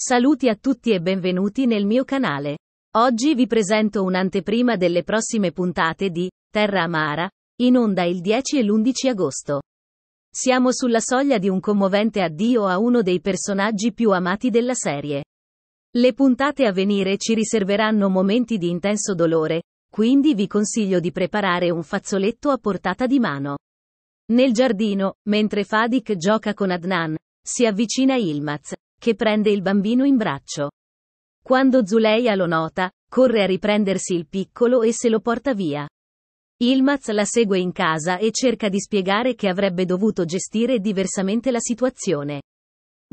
Saluti a tutti e benvenuti nel mio canale. Oggi vi presento un'anteprima delle prossime puntate di Terra Amara, in onda il 10 e l'11 agosto. Siamo sulla soglia di un commovente addio a uno dei personaggi più amati della serie. Le puntate a venire ci riserveranno momenti di intenso dolore, quindi vi consiglio di preparare un fazzoletto a portata di mano. Nel giardino, mentre Fadik gioca con Adnan, si avvicina Ilmaz, che prende il bambino in braccio. Quando Zuleia lo nota, corre a riprendersi il piccolo e se lo porta via. Ilmaz la segue in casa e cerca di spiegare che avrebbe dovuto gestire diversamente la situazione.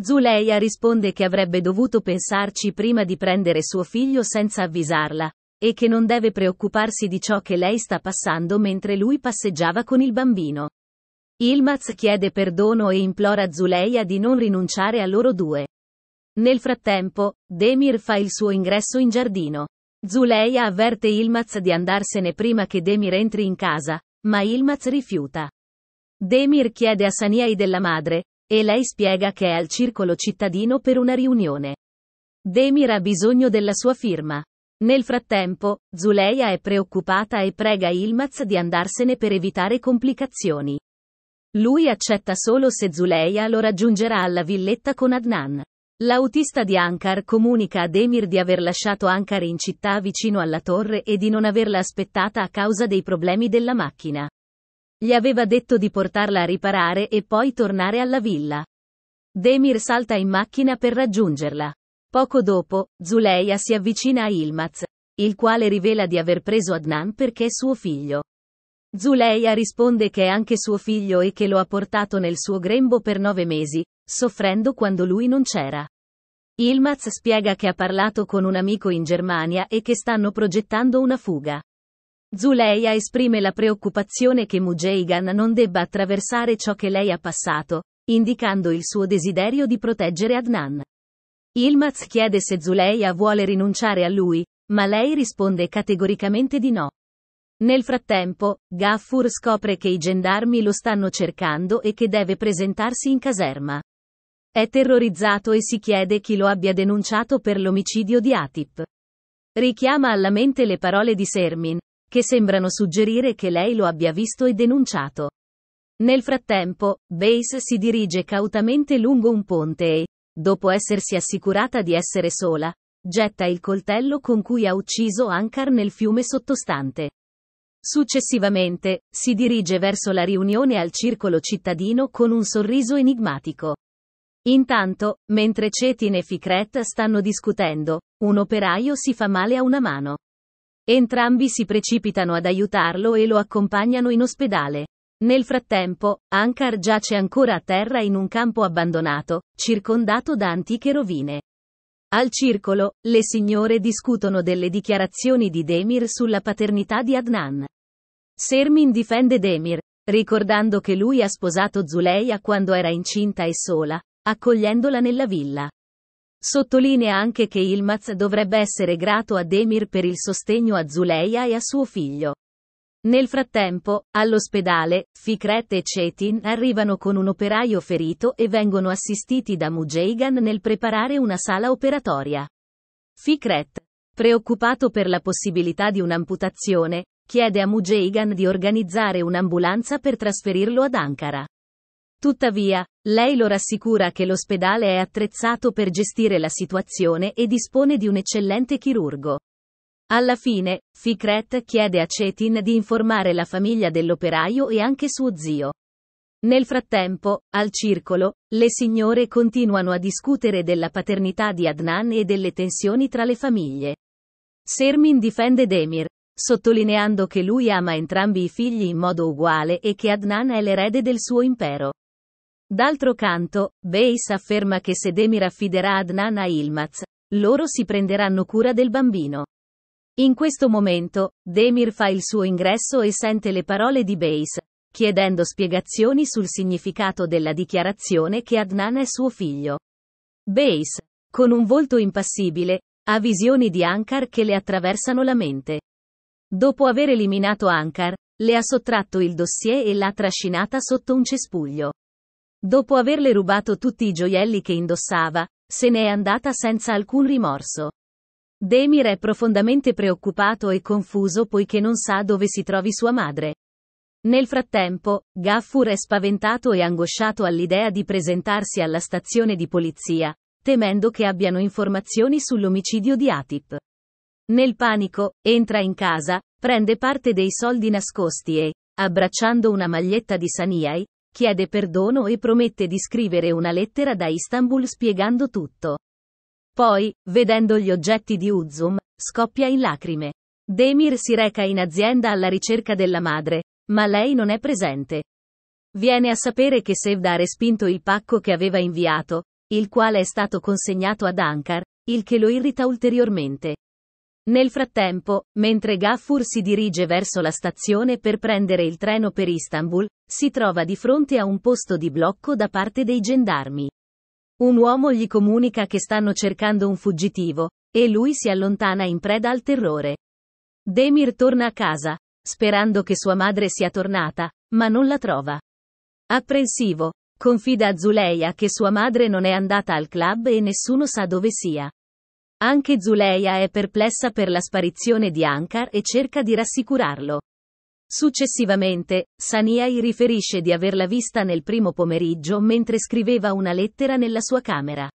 Zuleia risponde che avrebbe dovuto pensarci prima di prendere suo figlio senza avvisarla, e che non deve preoccuparsi di ciò che lei sta passando mentre lui passeggiava con il bambino. Ilmaz chiede perdono e implora Zuleia di non rinunciare a loro due. Nel frattempo, Demir fa il suo ingresso in giardino. Zuleia avverte Ilmaz di andarsene prima che Demir entri in casa, ma Ilmaz rifiuta. Demir chiede a Saniai della madre, e lei spiega che è al circolo cittadino per una riunione. Demir ha bisogno della sua firma. Nel frattempo, Zuleia è preoccupata e prega Ilmaz di andarsene per evitare complicazioni. Lui accetta solo se Zuleia lo raggiungerà alla villetta con Adnan. L'autista di Ankar comunica ad Emir di aver lasciato Ankar in città vicino alla torre e di non averla aspettata a causa dei problemi della macchina. Gli aveva detto di portarla a riparare e poi tornare alla villa. Demir salta in macchina per raggiungerla. Poco dopo, Zuleia si avvicina a Ilmaz, il quale rivela di aver preso Adnan perché è suo figlio. Zuleia risponde che è anche suo figlio e che lo ha portato nel suo grembo per nove mesi, soffrendo quando lui non c'era. Ilmaz spiega che ha parlato con un amico in Germania e che stanno progettando una fuga. Zuleia esprime la preoccupazione che Mujeigan non debba attraversare ciò che lei ha passato, indicando il suo desiderio di proteggere Adnan. Ilmaz chiede se Zuleia vuole rinunciare a lui, ma lei risponde categoricamente di no. Nel frattempo, Gaffur scopre che i gendarmi lo stanno cercando e che deve presentarsi in caserma. È terrorizzato e si chiede chi lo abbia denunciato per l'omicidio di Atip. Richiama alla mente le parole di Sermin, che sembrano suggerire che lei lo abbia visto e denunciato. Nel frattempo, Base si dirige cautamente lungo un ponte e, dopo essersi assicurata di essere sola, getta il coltello con cui ha ucciso Ankar nel fiume sottostante. Successivamente, si dirige verso la riunione al circolo cittadino con un sorriso enigmatico. Intanto, mentre Cetin e Fikret stanno discutendo, un operaio si fa male a una mano. Entrambi si precipitano ad aiutarlo e lo accompagnano in ospedale. Nel frattempo, Ankar giace ancora a terra in un campo abbandonato, circondato da antiche rovine. Al circolo, le signore discutono delle dichiarazioni di Demir sulla paternità di Adnan. Sermin difende Demir, ricordando che lui ha sposato Zuleia quando era incinta e sola, accogliendola nella villa. Sottolinea anche che Ilmaz dovrebbe essere grato a Demir per il sostegno a Zuleia e a suo figlio. Nel frattempo, all'ospedale, Fikret e Cetin arrivano con un operaio ferito e vengono assistiti da Mujeigan nel preparare una sala operatoria. Fikret, preoccupato per la possibilità di un'amputazione, chiede a Mujeigan di organizzare un'ambulanza per trasferirlo ad Ankara. Tuttavia, lei lo rassicura che l'ospedale è attrezzato per gestire la situazione e dispone di un eccellente chirurgo. Alla fine, Fikret chiede a Cetin di informare la famiglia dell'operaio e anche suo zio. Nel frattempo, al circolo, le signore continuano a discutere della paternità di Adnan e delle tensioni tra le famiglie. Sermin difende Demir, sottolineando che lui ama entrambi i figli in modo uguale e che Adnan è l'erede del suo impero. D'altro canto, Bass afferma che se Demir affiderà Adnan a Ilmaz, loro si prenderanno cura del bambino. In questo momento, Demir fa il suo ingresso e sente le parole di Bass, chiedendo spiegazioni sul significato della dichiarazione che Adnan è suo figlio. Bass, con un volto impassibile, ha visioni di Ankar che le attraversano la mente. Dopo aver eliminato Ankar, le ha sottratto il dossier e l'ha trascinata sotto un cespuglio. Dopo averle rubato tutti i gioielli che indossava, se ne è andata senza alcun rimorso. Demir è profondamente preoccupato e confuso poiché non sa dove si trovi sua madre. Nel frattempo, Gaffur è spaventato e angosciato all'idea di presentarsi alla stazione di polizia, temendo che abbiano informazioni sull'omicidio di Atip. Nel panico, entra in casa, prende parte dei soldi nascosti e, abbracciando una maglietta di Saniai, chiede perdono e promette di scrivere una lettera da Istanbul spiegando tutto. Poi, vedendo gli oggetti di Uzum, scoppia in lacrime. Demir si reca in azienda alla ricerca della madre, ma lei non è presente. Viene a sapere che Sevda ha respinto il pacco che aveva inviato, il quale è stato consegnato ad Ankar, il che lo irrita ulteriormente. Nel frattempo, mentre Gaffur si dirige verso la stazione per prendere il treno per Istanbul, si trova di fronte a un posto di blocco da parte dei gendarmi. Un uomo gli comunica che stanno cercando un fuggitivo, e lui si allontana in preda al terrore. Demir torna a casa, sperando che sua madre sia tornata, ma non la trova. Apprensivo, confida a Zuleia che sua madre non è andata al club e nessuno sa dove sia. Anche Zuleia è perplessa per la sparizione di Ankar e cerca di rassicurarlo. Successivamente, Saniai riferisce di averla vista nel primo pomeriggio mentre scriveva una lettera nella sua camera.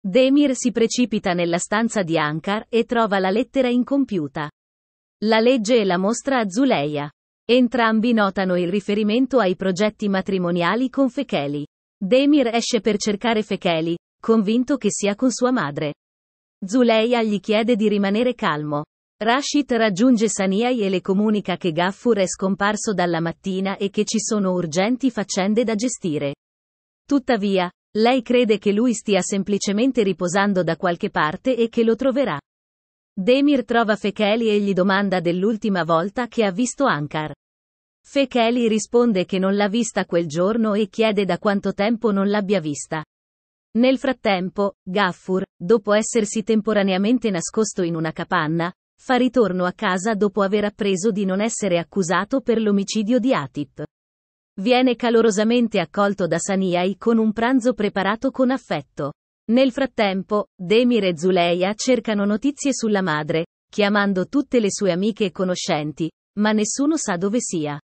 Demir si precipita nella stanza di Ankar e trova la lettera incompiuta. La legge e la mostra a Zuleia. Entrambi notano il riferimento ai progetti matrimoniali con Fecheli. Demir esce per cercare Fecheli, convinto che sia con sua madre. Zuleia gli chiede di rimanere calmo. Rashid raggiunge Saniai e le comunica che Gaffur è scomparso dalla mattina e che ci sono urgenti faccende da gestire. Tuttavia, lei crede che lui stia semplicemente riposando da qualche parte e che lo troverà. Demir trova Fekeli e gli domanda dell'ultima volta che ha visto Ankar. Fekeli risponde che non l'ha vista quel giorno e chiede da quanto tempo non l'abbia vista. Nel frattempo, Gaffur, dopo essersi temporaneamente nascosto in una capanna, fa ritorno a casa dopo aver appreso di non essere accusato per l'omicidio di Atip. Viene calorosamente accolto da Saniai con un pranzo preparato con affetto. Nel frattempo, Demir e Zuleia cercano notizie sulla madre, chiamando tutte le sue amiche e conoscenti, ma nessuno sa dove sia.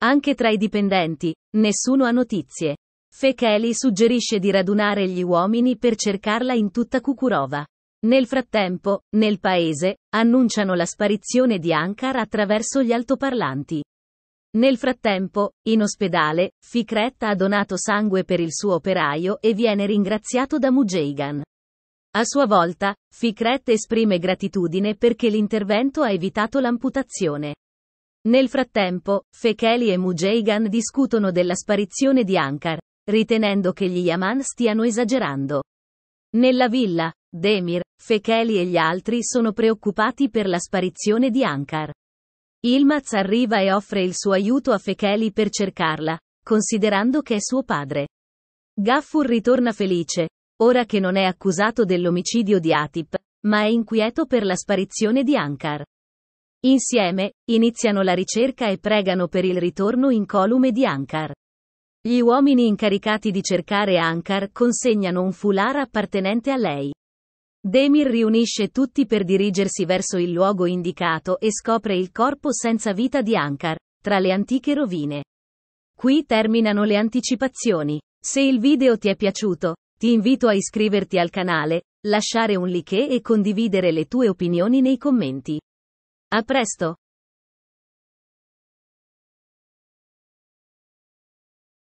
Anche tra i dipendenti, nessuno ha notizie. Fekeli suggerisce di radunare gli uomini per cercarla in tutta Kukurova. Nel frattempo, nel paese, annunciano la sparizione di Ankar attraverso gli altoparlanti. Nel frattempo, in ospedale, Fikret ha donato sangue per il suo operaio e viene ringraziato da Mujeigan. A sua volta, Fikret esprime gratitudine perché l'intervento ha evitato l'amputazione. Nel frattempo, Fekeli e Mujeigan discutono della sparizione di Ankar, ritenendo che gli Yaman stiano esagerando. Nella villa, Demir, Fekeli e gli altri sono preoccupati per la sparizione di Ankar. Ilmaz arriva e offre il suo aiuto a Fekeli per cercarla, considerando che è suo padre. Gaffur ritorna felice, ora che non è accusato dell'omicidio di Atip, ma è inquieto per la sparizione di Ankar. Insieme, iniziano la ricerca e pregano per il ritorno incolume di Ankar. Gli uomini incaricati di cercare Ankar consegnano un foulard appartenente a lei. Demir riunisce tutti per dirigersi verso il luogo indicato e scopre il corpo senza vita di Ankar, tra le antiche rovine. Qui terminano le anticipazioni. Se il video ti è piaciuto, ti invito a iscriverti al canale, lasciare un like e condividere le tue opinioni nei commenti. A presto!